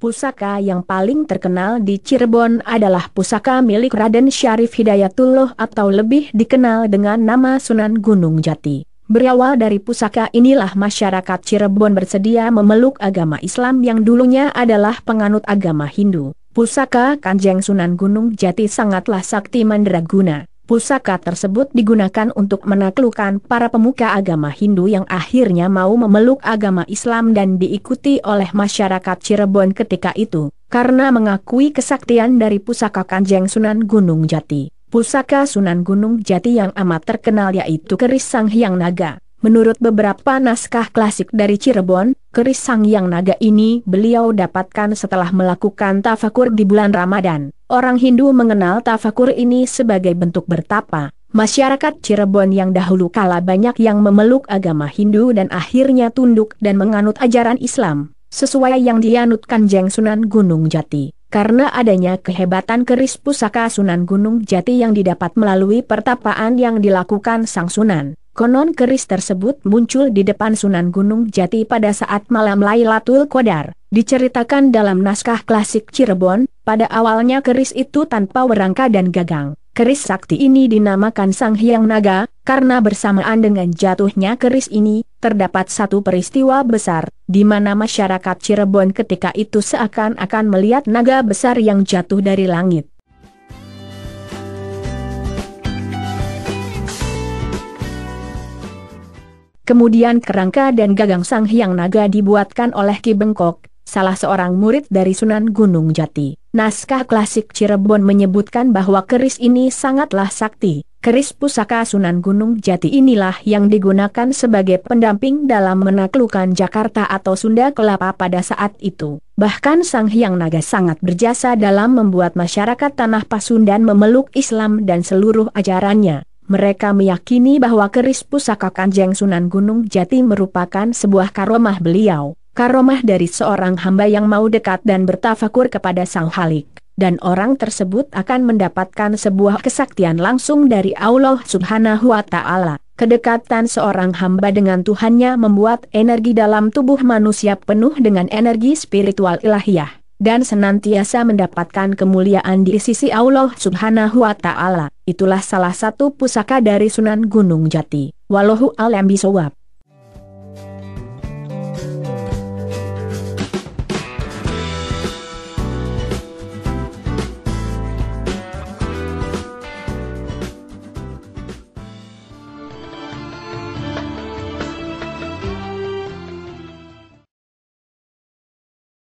Pusaka yang paling terkenal di Cirebon adalah pusaka milik Raden Syarif Hidayatullah atau lebih dikenal dengan nama Sunan Gunung Jati. Berawal dari pusaka inilah masyarakat Cirebon bersedia memeluk agama Islam yang dulunya adalah penganut agama Hindu. Pusaka Kanjeng Sunan Gunung Jati sangatlah sakti mandraguna. Pusaka tersebut digunakan untuk menaklukkan para pemuka agama Hindu yang akhirnya mau memeluk agama Islam dan diikuti oleh masyarakat Cirebon ketika itu, karena mengakui kesaktian dari pusaka Kanjeng Sunan Gunung Jati. Pusaka Sunan Gunung Jati yang amat terkenal yaitu Keris Sang Hyang Naga. Menurut beberapa naskah klasik dari Cirebon, keris sang yang naga ini beliau dapatkan setelah melakukan tafakur di bulan Ramadan. Orang Hindu mengenal tafakur ini sebagai bentuk bertapa. Masyarakat Cirebon yang dahulu kala banyak yang memeluk agama Hindu dan akhirnya tunduk dan menganut ajaran Islam, sesuai yang dianutkan Jeng Sunan Gunung Jati. Karena adanya kehebatan keris pusaka Sunan Gunung Jati yang didapat melalui pertapaan yang dilakukan Sang Sunan, Konon keris tersebut muncul di depan Sunan Gunung Jati pada saat malam Lailatul Qadar. Diceritakan dalam naskah klasik Cirebon, pada awalnya keris itu tanpa werangka dan gagang. Keris sakti ini dinamakan Sang Hyang Naga, karena bersamaan dengan jatuhnya keris ini, terdapat satu peristiwa besar, di mana masyarakat Cirebon ketika itu seakan-akan melihat naga besar yang jatuh dari langit. Kemudian kerangka dan gagang sang hyang naga dibuatkan oleh Ki Bengkok, salah seorang murid dari Sunan Gunung Jati. Naskah klasik Cirebon menyebutkan bahwa keris ini sangatlah sakti. Keris pusaka Sunan Gunung Jati inilah yang digunakan sebagai pendamping dalam menaklukkan Jakarta atau Sunda Kelapa pada saat itu. Bahkan Sang Hyang Naga sangat berjasa dalam membuat masyarakat tanah Pasundan memeluk Islam dan seluruh ajarannya. Mereka meyakini bahwa keris pusaka Kanjeng Sunan Gunung Jati merupakan sebuah karomah beliau, karomah dari seorang hamba yang mau dekat dan bertafakur kepada Sang Halik, dan orang tersebut akan mendapatkan sebuah kesaktian langsung dari Allah Subhanahu wa taala. Kedekatan seorang hamba dengan Tuhannya membuat energi dalam tubuh manusia penuh dengan energi spiritual ilahiyah dan senantiasa mendapatkan kemuliaan di sisi Allah subhanahu wa ta'ala. Itulah salah satu pusaka dari Sunan Gunung Jati, Wallahu alam bisawab.